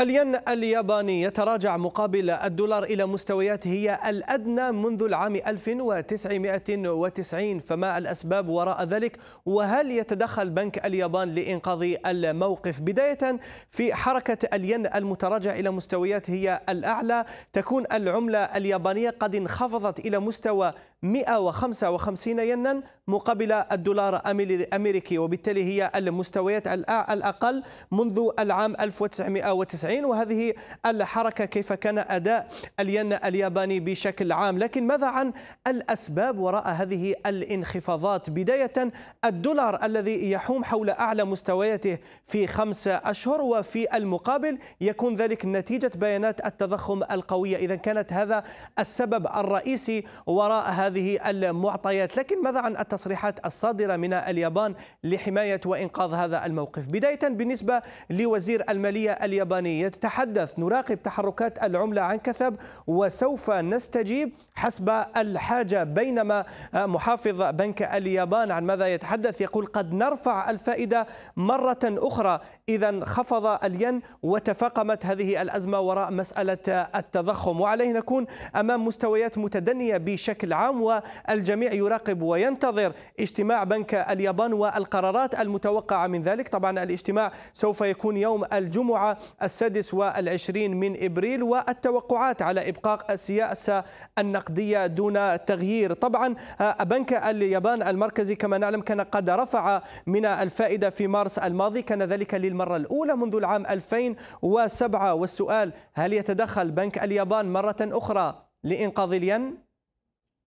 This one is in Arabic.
الين الياباني يتراجع مقابل الدولار إلى مستويات هي الأدنى منذ العام 1990 فما الأسباب وراء ذلك وهل يتدخل بنك اليابان لإنقاذ الموقف بداية في حركة الين المتراجع إلى مستويات هي الأعلى تكون العملة اليابانية قد انخفضت إلى مستوى 155 ينا مقابل الدولار الأمريكي وبالتالي هي المستويات الأقل منذ العام 1990 1997 وهذه الحركة كيف كان أداء الين الياباني بشكل عام لكن ماذا عن الأسباب وراء هذه الانخفاضات بداية الدولار الذي يحوم حول أعلى مستوياته في خمسة أشهر وفي المقابل يكون ذلك نتيجة بيانات التضخم القوية إذا كانت هذا السبب الرئيسي وراء هذه المعطيات لكن ماذا عن التصريحات الصادرة من اليابان لحماية وإنقاذ هذا الموقف بداية بالنسبة لوزير المالية الياباني الوطني تتحدث نراقب تحركات العملة عن كثب وسوف نستجيب حسب الحاجة بينما آه، محافظ بنك اليابان عن ماذا يتحدث يقول قد نرفع الفائدة مرة أخرى إذا انخفض الين وتفاقمت هذه الأزمة وراء مسألة التضخم وعليه نكون أمام مستويات متدنية بشكل عام والجميع يراقب وينتظر اجتماع بنك اليابان والقرارات المتوقعة من ذلك طبعا الاجتماع سوف يكون يوم الجمعة السادس السادس والعشرين من إبريل والتوقعات على إبقاء السياسة النقدية دون تغيير طبعا آه، بنك اليابان المركزي كما نعلم كان قد رفع من الفائدة في مارس الماضي كان ذلك للمرة الأولى منذ العام 2007 والسؤال هل يتدخل بنك اليابان مرة أخرى لإنقاذ الين؟